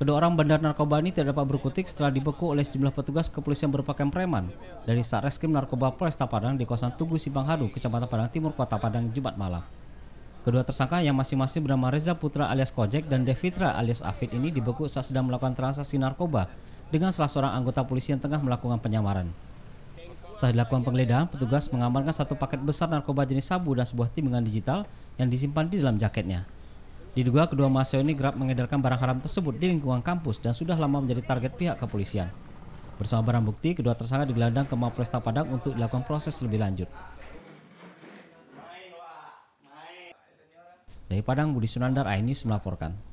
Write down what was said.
Kedua orang bandar narkoba ini tidak dapat berkutik setelah dibeku oleh sejumlah petugas kepolisian berpakaian preman dari Satreskrim Narkoba Polresta Padang di kawasan Tugu Simpang Hadu, Kecamatan Padang Timur, Kota Padang, Jumat malam. Kedua tersangka yang masing-masing bernama Reza Putra alias Kojek dan Devitra alias Afid ini dibeku saat sedang melakukan transaksi narkoba dengan salah seorang anggota polisi yang tengah melakukan penyamaran. Saat dilakukan penggeledahan, petugas mengamankan satu paket besar narkoba jenis sabu dan sebuah timbangan digital yang disimpan di dalam jaketnya. Diduga kedua mahasiswa ini kerap mengedarkan barang haram tersebut di lingkungan kampus dan sudah lama menjadi target pihak kepolisian. Bersama barang bukti, kedua tersangka digelandang ke Mapolresta Padang untuk dilakukan proses lebih lanjut. Dari Padang, Budi Sunandar, AINIS melaporkan.